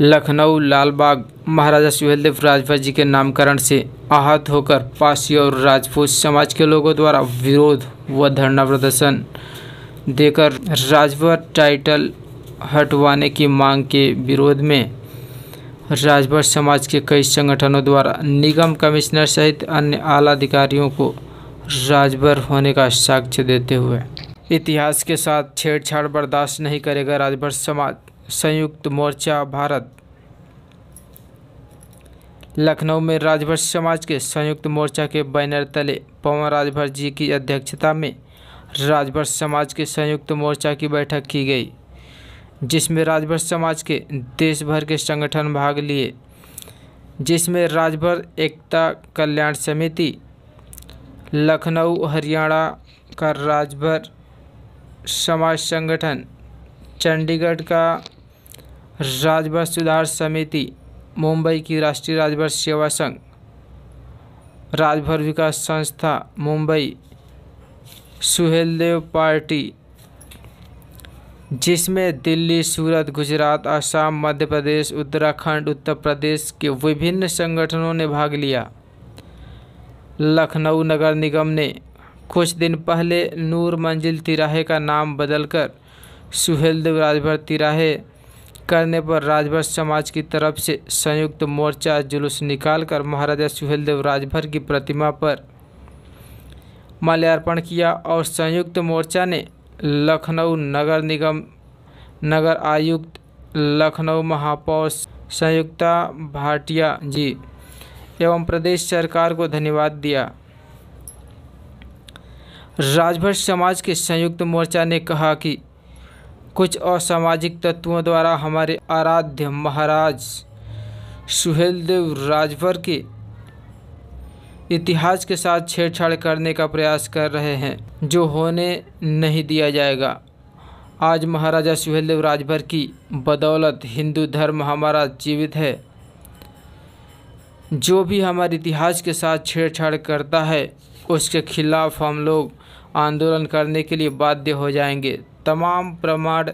लखनऊ लालबाग महाराजा सुहेलदेव राजभर जी के नामकरण से आहत होकर पासी और राजपूत समाज के लोगों द्वारा विरोध व धरना प्रदर्शन देकर राजभर टाइटल हटवाने की मांग के विरोध में राजभर समाज के कई संगठनों द्वारा निगम कमिश्नर सहित अन्य आला अधिकारियों को राजभर होने का साक्ष्य देते हुए इतिहास के साथ छेड़छाड़ बर्दाश्त नहीं करेगा राजभर समाज संयुक्त मोर्चा भारत लखनऊ में राजभर समाज के संयुक्त मोर्चा के बैनर तले पवन राजभर जी की अध्यक्षता में राजभर समाज के संयुक्त मोर्चा की बैठक की गई जिसमें राजभर समाज के देश भर के संगठन भाग लिए जिसमें राजभर एकता कल्याण समिति लखनऊ हरियाणा का राजभर समाज संगठन चंडीगढ़ का राजवंश सुधार समिति मुंबई की राष्ट्रीय राजभर सेवा संघ राजभर विकास संस्था मुंबई सुहेलदेव पार्टी जिसमें दिल्ली सूरत गुजरात असम मध्य प्रदेश उत्तराखंड उत्तर प्रदेश के विभिन्न संगठनों ने भाग लिया लखनऊ नगर निगम ने कुछ दिन पहले नूर मंजिल तिराहे का नाम बदलकर सुहेलदेव राजभर तिराहे करने पर राजभर समाज की तरफ से संयुक्त मोर्चा जुलूस निकालकर महाराजा सुहेलदेव राजभर की प्रतिमा पर माल्यार्पण किया और संयुक्त मोर्चा ने लखनऊ नगर निगम नगर आयुक्त लखनऊ महापौर संयुक्ता भाटिया जी एवं प्रदेश सरकार को धन्यवाद दिया राजभर समाज के संयुक्त मोर्चा ने कहा कि कुछ असामाजिक तत्वों द्वारा हमारे आराध्य महाराज सुहेलदेव राजभर के इतिहास के साथ छेड़छाड़ करने का प्रयास कर रहे हैं जो होने नहीं दिया जाएगा आज महाराजा सुहेलदेव राजभर की बदौलत हिंदू धर्म हमारा जीवित है जो भी हमारे इतिहास के साथ छेड़छाड़ करता है उसके खिलाफ हम लोग आंदोलन करने के लिए बाध्य हो जाएंगे तमाम प्रमाण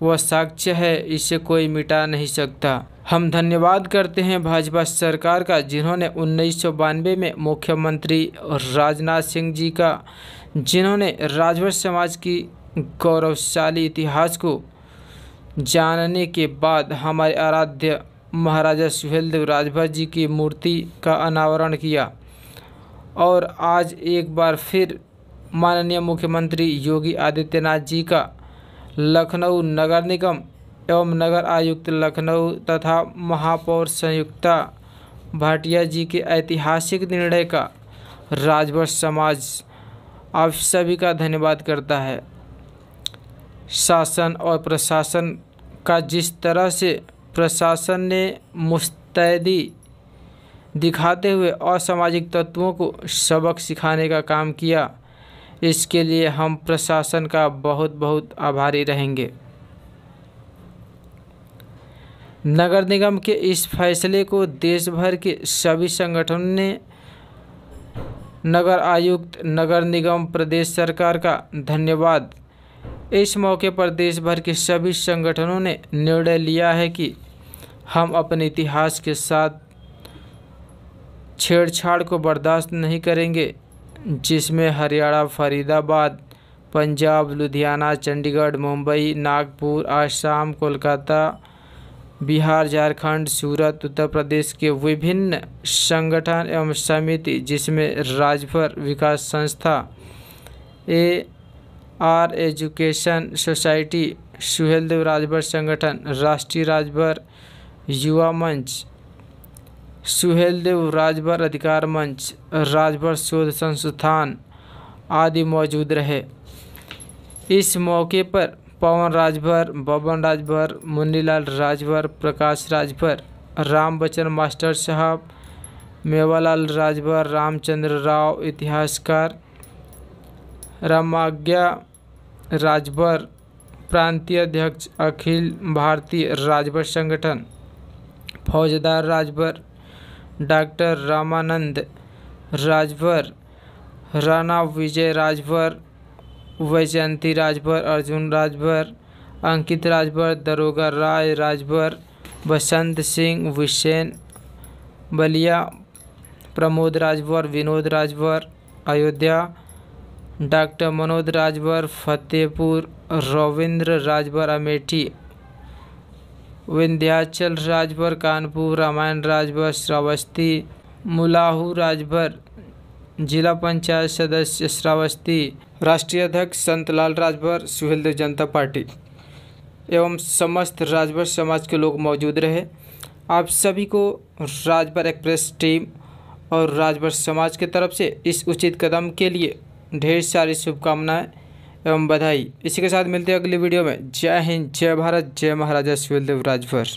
व साक्ष्य है इसे कोई मिटा नहीं सकता हम धन्यवाद करते हैं भाजपा सरकार का जिन्होंने उन्नीस में मुख्यमंत्री राजनाथ सिंह जी का जिन्होंने राजभर समाज की गौरवशाली इतिहास को जानने के बाद हमारे आराध्य महाराजा सुहेलदेव राजभर जी की मूर्ति का अनावरण किया और आज एक बार फिर माननीय मुख्यमंत्री योगी आदित्यनाथ जी का लखनऊ नगर निगम एवं नगर आयुक्त लखनऊ तथा महापौर संयुक्ता भाटिया जी के ऐतिहासिक निर्णय का राजवंश समाज आप सभी का धन्यवाद करता है शासन और प्रशासन का जिस तरह से प्रशासन ने मुस्तैदी दिखाते हुए असामाजिक तत्वों को सबक सिखाने का काम किया इसके लिए हम प्रशासन का बहुत बहुत आभारी रहेंगे नगर निगम के इस फैसले को देश भर के सभी संगठनों ने नगर आयुक्त नगर निगम प्रदेश सरकार का धन्यवाद इस मौके पर देश भर के सभी संगठनों ने निर्णय लिया है कि हम अपने इतिहास के साथ छेड़छाड़ को बर्दाश्त नहीं करेंगे जिसमें हरियाणा फरीदाबाद पंजाब लुधियाना चंडीगढ़ मुंबई नागपुर आसाम कोलकाता बिहार झारखंड सूरत उत्तर प्रदेश के विभिन्न संगठन एवं समिति जिसमें राजभर विकास संस्था A R education society Suheldev Rajbhar संगठन राष्ट्रीय राजभर युवा मंच सुहेलदेव राजभर अधिकार मंच राजभर शोध संस्थान आदि मौजूद रहे इस मौके पर पवन राजभर बबन राजभर मुन्नीलाल राजभर प्रकाश राजभर राम मास्टर साहब मेवालाल राजभर रामचंद्र राव इतिहासकार रामाज्ञा राजभर प्रांतीय अध्यक्ष अखिल भारतीय राजभर संगठन फौजदार राजभर डॉक्टर रामानंद राजभर राणा विजय राजभर वैजयंती राजभर अर्जुन राजभर अंकित राजभर दरोगा राय राजभर बसंत सिंह विशेन बलिया प्रमोद राजभर विनोद राजभर अयोध्या डॉक्टर मनोज राजभर फतेहपुर रविंद्र राजभर अमेठी विंध्याचल राजभर कानपुर रामायण राजभर श्रावस्ती मुलाहू राजभर जिला पंचायत सदस्य श्रावस्ती राष्ट्रीय अध्यक्ष संतलाल राजभर सुहेलदेव जनता पार्टी एवं समस्त राजभर समाज के लोग मौजूद रहे आप सभी को राजभर एक्सप्रेस टीम और राजभर समाज की तरफ से इस उचित कदम के लिए ढेर सारी शुभकामनाएं एवं बधाई इसी के साथ मिलते हैं अगली वीडियो में जय हिंद जय भारत जय महाराजा शिवदेव राजभर